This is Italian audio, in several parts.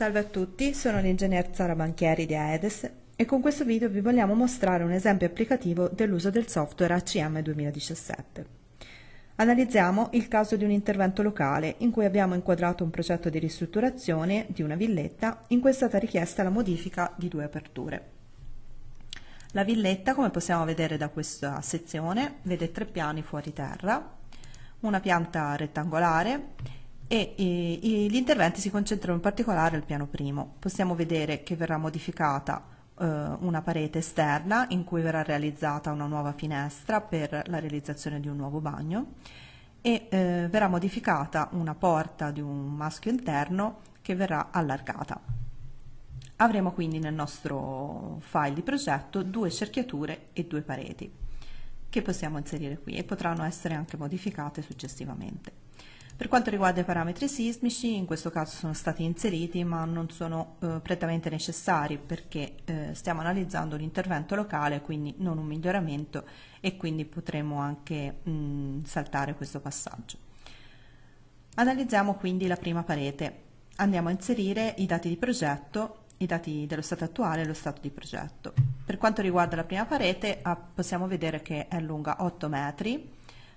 Salve a tutti, sono l'ingegner Zara Banchieri di Aedes e con questo video vi vogliamo mostrare un esempio applicativo dell'uso del software ACM 2017. Analizziamo il caso di un intervento locale in cui abbiamo inquadrato un progetto di ristrutturazione di una villetta in cui è stata richiesta la modifica di due aperture. La villetta, come possiamo vedere da questa sezione, vede tre piani fuori terra, una pianta rettangolare e i, gli interventi si concentrano in particolare al piano primo. Possiamo vedere che verrà modificata eh, una parete esterna in cui verrà realizzata una nuova finestra per la realizzazione di un nuovo bagno e eh, verrà modificata una porta di un maschio interno che verrà allargata. Avremo quindi nel nostro file di progetto due cerchiature e due pareti che possiamo inserire qui e potranno essere anche modificate successivamente. Per quanto riguarda i parametri sismici, in questo caso sono stati inseriti ma non sono eh, prettamente necessari perché eh, stiamo analizzando un intervento locale, quindi non un miglioramento e quindi potremo anche mh, mm, saltare questo passaggio. Analizziamo quindi la prima parete. Andiamo a inserire i dati di progetto, i dati dello stato attuale e lo stato di progetto. Per quanto riguarda la prima parete, ah, possiamo vedere che è lunga 8 metri,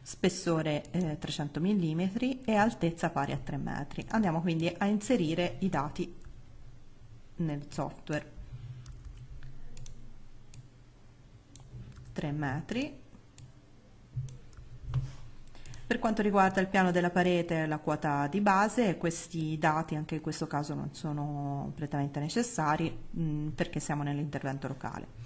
spessore eh, 300 mm e altezza pari a 3 metri. Andiamo quindi a inserire i dati nel software. 3 metri. Per quanto riguarda il piano della parete, la quota di base, questi dati anche in questo caso non sono completamente necessari mh, mm, perché siamo nell'intervento locale.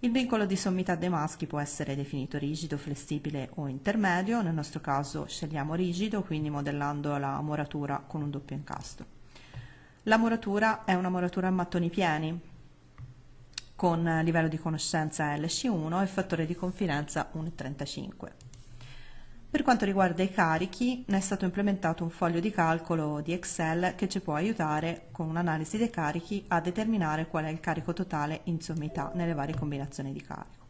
Il vincolo di sommità dei maschi può essere definito rigido, flessibile o intermedio, nel nostro caso scegliamo rigido, quindi modellando la muratura con un doppio incasto. La muratura è una muratura a mattoni pieni, con livello di conoscenza LC1 e fattore di confidenza 1,35. Per quanto riguarda i carichi, è stato implementato un foglio di calcolo di Excel che ci può aiutare con un'analisi dei carichi a determinare qual è il carico totale in sommità nelle varie combinazioni di carico.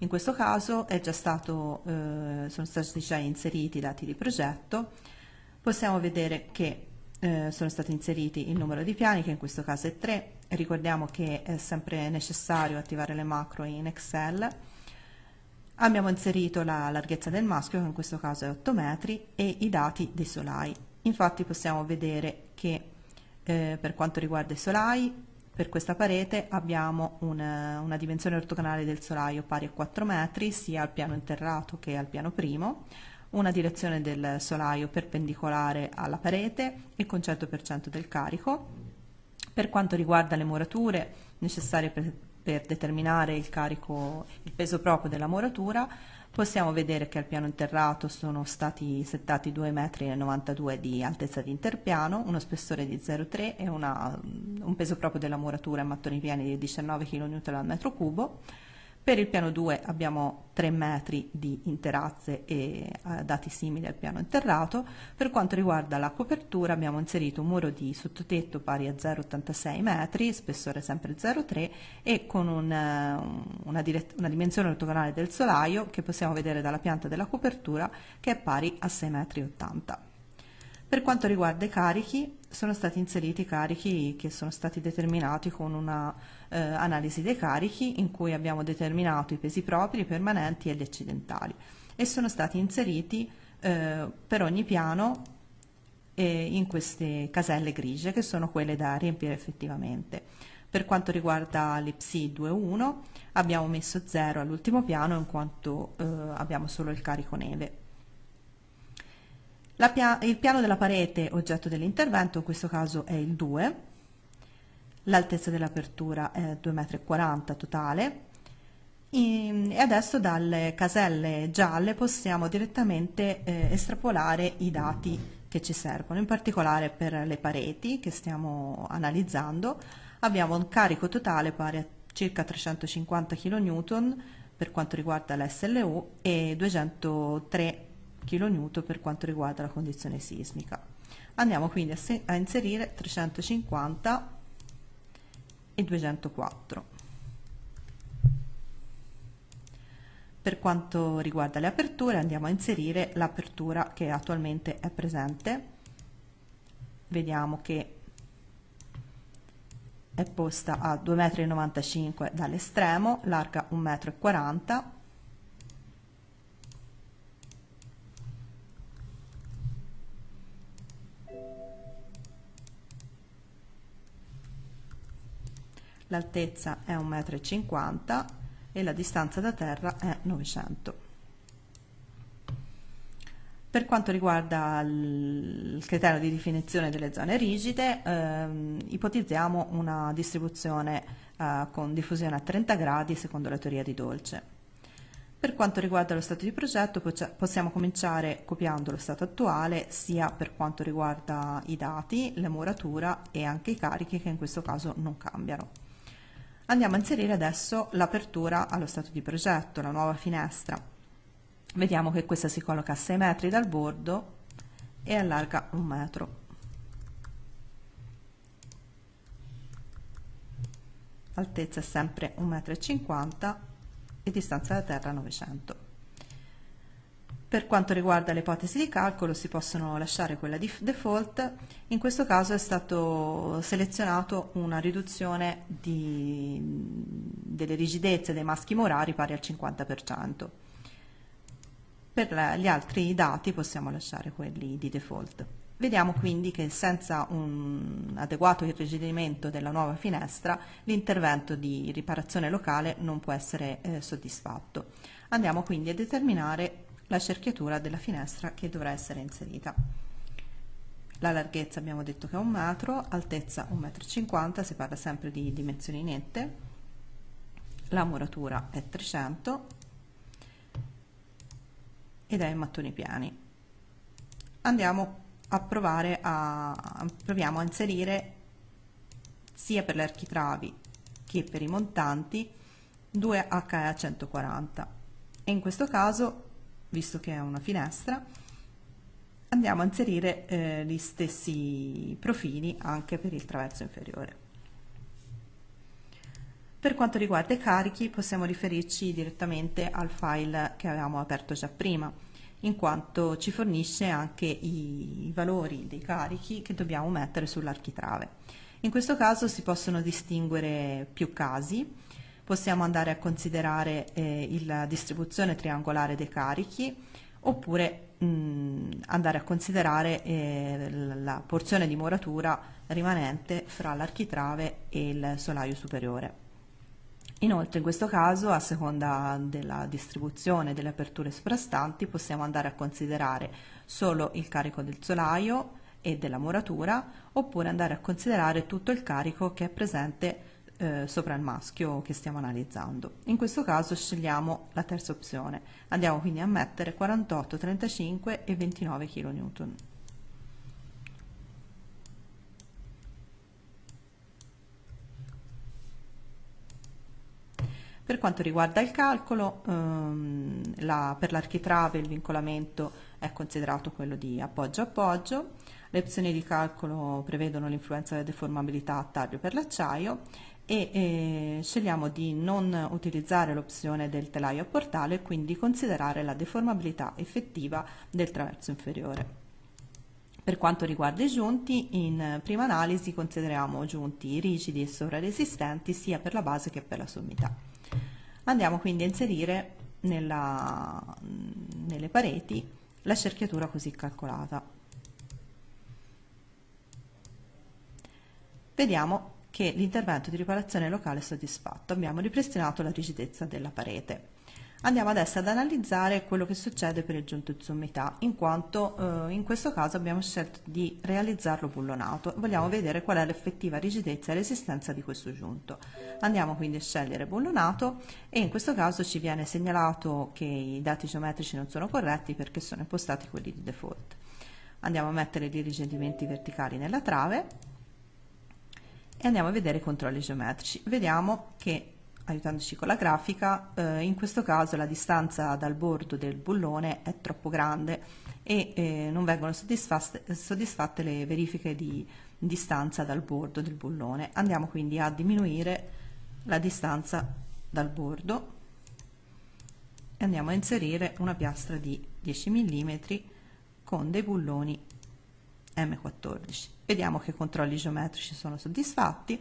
In questo caso stato, eh, sono stati già inseriti i dati di progetto, possiamo vedere che eh, sono stati inseriti il numero di piani che in questo caso è 3, ricordiamo che è sempre necessario attivare le macro in Excel, Abbiamo inserito la larghezza del maschio, che in questo caso è 8 metri, e i dati dei solai. Infatti possiamo vedere che eh, per quanto riguarda i solai, per questa parete abbiamo una, eh, una, dimensione ortogonale del solaio pari a 4 metri, sia al piano interrato che al piano primo, una direzione del solaio perpendicolare alla parete e con 100% del carico. Per quanto riguarda le murature necessarie per per determinare il carico, il peso proprio della muratura possiamo vedere che al piano interrato sono stati settati 2,92 m di altezza di interpiano, uno spessore di 0,3 e una, un peso proprio della muratura in mattoni pieni di 19 kN al metro cubo per il piano 2 abbiamo 3 metri di interazze e eh, dati simili al piano interrato. Per quanto riguarda la copertura abbiamo inserito un muro di sottotetto pari a 0,86 metri, spessore sempre 0,3 e con un, eh, una, una dimensione ortogonale del solaio che possiamo vedere dalla pianta della copertura che è pari a 6,80 metri. Per quanto riguarda i carichi, sono stati inseriti i carichi che sono stati determinati con una eh, analisi dei carichi in cui abbiamo determinato i pesi propri, i permanenti e gli accidentali e sono stati inseriti eh, per ogni piano eh, in queste caselle grigie che sono quelle da riempire effettivamente. Per quanto riguarda le PSI 2.1 abbiamo messo 0 all'ultimo piano in quanto eh, abbiamo solo il carico neve pia il piano della parete oggetto dell'intervento, in questo caso è il 2, l'altezza dell'apertura è 2,40 m totale, ehm, e adesso dalle caselle gialle possiamo direttamente eh, estrapolare i dati che ci servono, in particolare per le pareti che stiamo analizzando abbiamo un carico totale pari a circa 350 kN per quanto riguarda l'SLU e 203 kN kN per quanto riguarda la condizione sismica. Andiamo quindi a, a inserire 350 e 204. Per quanto riguarda le aperture andiamo a inserire l'apertura che attualmente è presente. Vediamo che è posta a 2,95 m dall'estremo, larga 1,40 m l'altezza è 1,50 m e la distanza da terra è 900 per quanto riguarda il criterio di definizione delle zone rigide, ehm, ipotizziamo una distribuzione eh, con diffusione a 30 gradi secondo la teoria di Dolce. Per quanto riguarda lo stato di progetto possiamo cominciare copiando lo stato attuale sia per quanto riguarda i dati, la muratura e anche i carichi che in questo caso non cambiano andiamo a inserire adesso l'apertura allo stato di progetto, la nuova finestra. Vediamo che questa si colloca a 6 metri dal bordo e allarga un metro. Altezza sempre 1,50 m e distanza da terra 900 per quanto riguarda le ipotesi di calcolo si possono lasciare quella di default, in questo caso è stato selezionato una riduzione di, delle rigidezze dei maschi morari pari al 50%. Per gli altri dati possiamo lasciare quelli di default. Vediamo quindi che senza un adeguato irrigidimento della nuova finestra l'intervento di riparazione locale non può essere eh, soddisfatto. Andiamo quindi a determinare la cerchiatura della finestra che dovrà essere inserita. La larghezza abbiamo detto che è un metro, altezza 1,50 m, si parla sempre di dimensioni nette, la muratura è 300 ed è in mattoni piani. Andiamo a provare a, proviamo a inserire sia per le architravi che per i montanti 2 HE 140 e in questo caso visto che è una finestra andiamo a inserire eh, gli stessi profili anche per il traverso inferiore per quanto riguarda i carichi possiamo riferirci direttamente al file che avevamo aperto già prima in quanto ci fornisce anche i, i valori dei carichi che dobbiamo mettere sull'architrave in questo caso si possono distinguere più casi possiamo andare a considerare eh, la distribuzione triangolare dei carichi oppure mh, mm, andare a considerare eh, la porzione di muratura rimanente fra l'architrave e il solaio superiore. Inoltre in questo caso, a seconda della distribuzione delle aperture soprastanti, possiamo andare a considerare solo il carico del solaio e della muratura oppure andare a considerare tutto il carico che è presente eh, sopra il maschio che stiamo analizzando. In questo caso scegliamo la terza opzione. Andiamo quindi a mettere 48, 35 e 29 kN. Per quanto riguarda il calcolo, ehm, la, per l'architrave il vincolamento è considerato quello di appoggio-appoggio, le opzioni di calcolo prevedono l'influenza della deformabilità a taglio per l'acciaio e eh, scegliamo di non utilizzare l'opzione del telaio a portale e quindi considerare la deformabilità effettiva del traverso inferiore. Per quanto riguarda i giunti, in prima analisi consideriamo giunti rigidi e sovraresistenti sia per la base che per la sommità. Andiamo quindi a inserire nella, nelle pareti la cerchiatura così calcolata. Vediamo che l'intervento di riparazione locale è soddisfatto, abbiamo ripristinato la rigidezza della parete. Andiamo adesso ad analizzare quello che succede per il giunto sommità, in quanto eh, in questo caso abbiamo scelto di realizzarlo bullonato. Vogliamo vedere qual è l'effettiva rigidezza e resistenza di questo giunto. Andiamo quindi a scegliere bullonato e in questo caso ci viene segnalato che i dati geometrici non sono corretti perché sono impostati quelli di default. Andiamo a mettere i dirigimenti verticali nella trave e andiamo a vedere i controlli geometrici. Vediamo che, aiutandoci con la grafica, eh, in questo caso la distanza dal bordo del bullone è troppo grande e eh, non vengono soddisfatte, soddisfatte le verifiche di distanza dal bordo del bullone. Andiamo quindi a diminuire la distanza dal bordo e andiamo a inserire una piastra di 10 mm con dei bulloni M14. Vediamo che i controlli geometrici sono soddisfatti.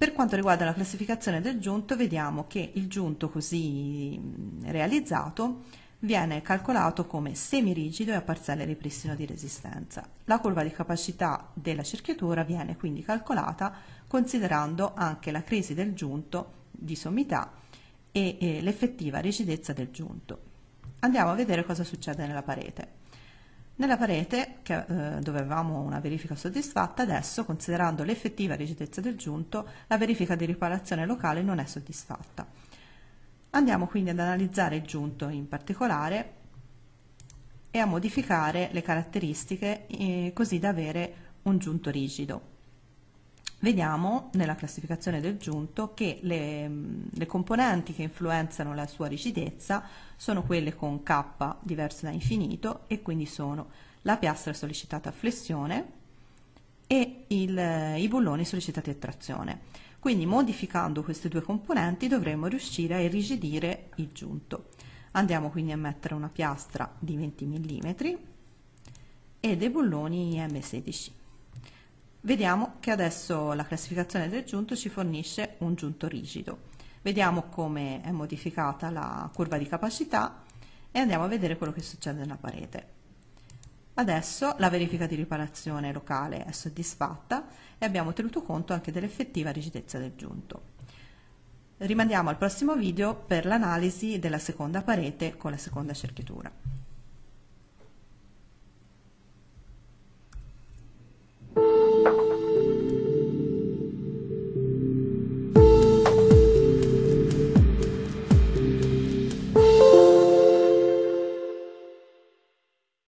Per quanto riguarda la classificazione del giunto, vediamo che il giunto così mm, realizzato viene calcolato come semirigido e a parziale ripristino di resistenza. La curva di capacità della cerchiatura viene quindi calcolata considerando anche la crisi del giunto di sommità e, e l'effettiva rigidezza del giunto. Andiamo a vedere cosa succede nella parete. Nella parete che, eh, dove avevamo una verifica soddisfatta, adesso, considerando l'effettiva rigidezza del giunto, la verifica di riparazione locale non è soddisfatta. Andiamo quindi ad analizzare il giunto in particolare e a modificare le caratteristiche eh, così da avere un giunto rigido vediamo nella classificazione del giunto che le, le, componenti che influenzano la sua rigidezza sono quelle con K diverso da infinito e quindi sono la piastra sollecitata a flessione e il, i bulloni sollecitati a trazione. Quindi modificando queste due componenti dovremmo riuscire a irrigidire il giunto. Andiamo quindi a mettere una piastra di 20 mm e dei bulloni M16. Vediamo che adesso la classificazione del giunto ci fornisce un giunto rigido. Vediamo come è modificata la curva di capacità e andiamo a vedere quello che succede nella parete. Adesso la verifica di riparazione locale è soddisfatta e abbiamo tenuto conto anche dell'effettiva rigidezza del giunto. Rimandiamo al prossimo video per l'analisi della seconda parete con la seconda cerchiatura.